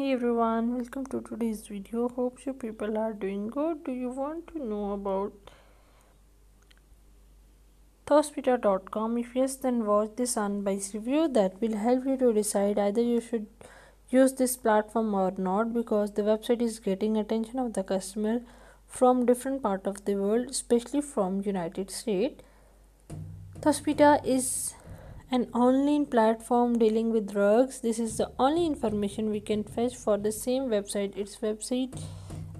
hey everyone welcome to today's video hope you people are doing good do you want to know about thospita.com if yes then watch this unbiased review that will help you to decide either you should use this platform or not because the website is getting attention of the customer from different part of the world especially from united states thospita is an online platform dealing with drugs this is the only information we can fetch for the same website its website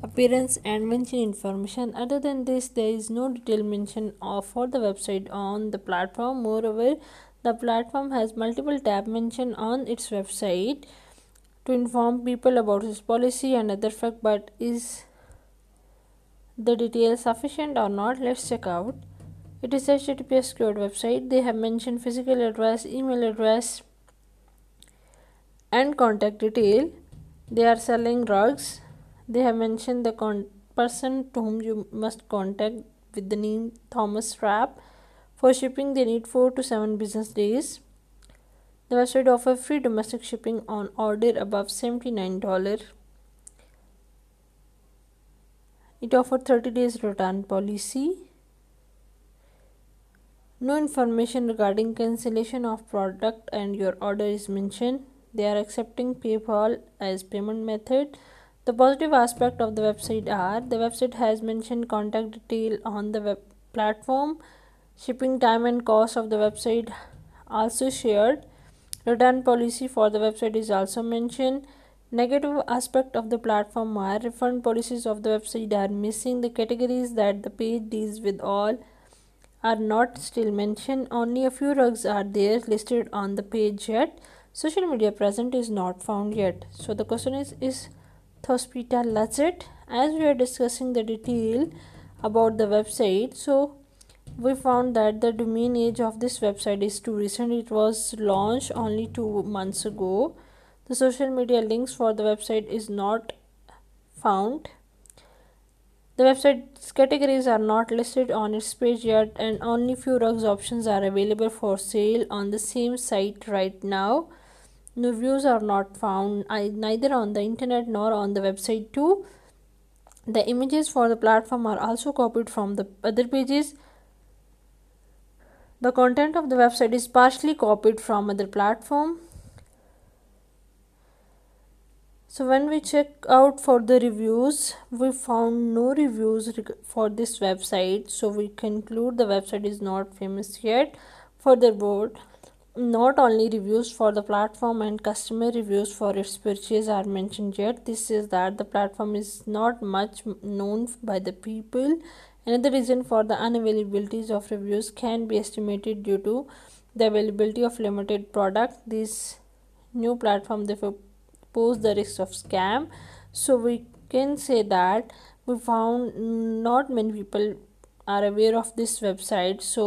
appearance and mention information other than this there is no detailed mention of for the website on the platform moreover the platform has multiple tab mentioned on its website to inform people about its policy and other fact but is the details sufficient or not let's check out it is HTTPS secured website. They have mentioned physical address, email address, and contact detail. They are selling rugs. They have mentioned the con- person to whom you must contact with the name Thomas Rapp. For shipping, they need 4 to 7 business days. The website offers free domestic shipping on order above $79. It offers 30 days return policy. No information regarding cancellation of product and your order is mentioned. They are accepting PayPal as payment method. The positive aspect of the website are the website has mentioned contact detail on the web platform, shipping time and cost of the website also shared. Return policy for the website is also mentioned. Negative aspect of the platform are refund policies of the website are missing the categories that the page deals with all are not still mentioned. Only a few rugs are there listed on the page yet. Social media present is not found yet. So the question is, is Thospita legit? As we are discussing the detail about the website, so we found that the domain age of this website is too recent. It was launched only two months ago. The social media links for the website is not found the website's categories are not listed on its page yet, and only few rugs options are available for sale on the same site right now. No views are not found neither on the internet nor on the website too. The images for the platform are also copied from the other pages. The content of the website is partially copied from other platform. so when we check out for the reviews we found no reviews for this website so we conclude the website is not famous yet furthermore not only reviews for the platform and customer reviews for its purchase are mentioned yet this is that the platform is not much known by the people another reason for the unavailabilities of reviews can be estimated due to the availability of limited product this new platform therefore pose the risk of scam so we can say that we found not many people are aware of this website so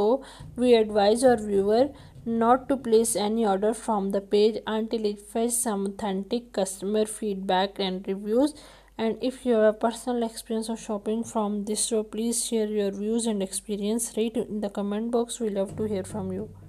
we advise our viewer not to place any order from the page until it fetches some authentic customer feedback and reviews and if you have a personal experience of shopping from this store please share your views and experience rate in the comment box we love to hear from you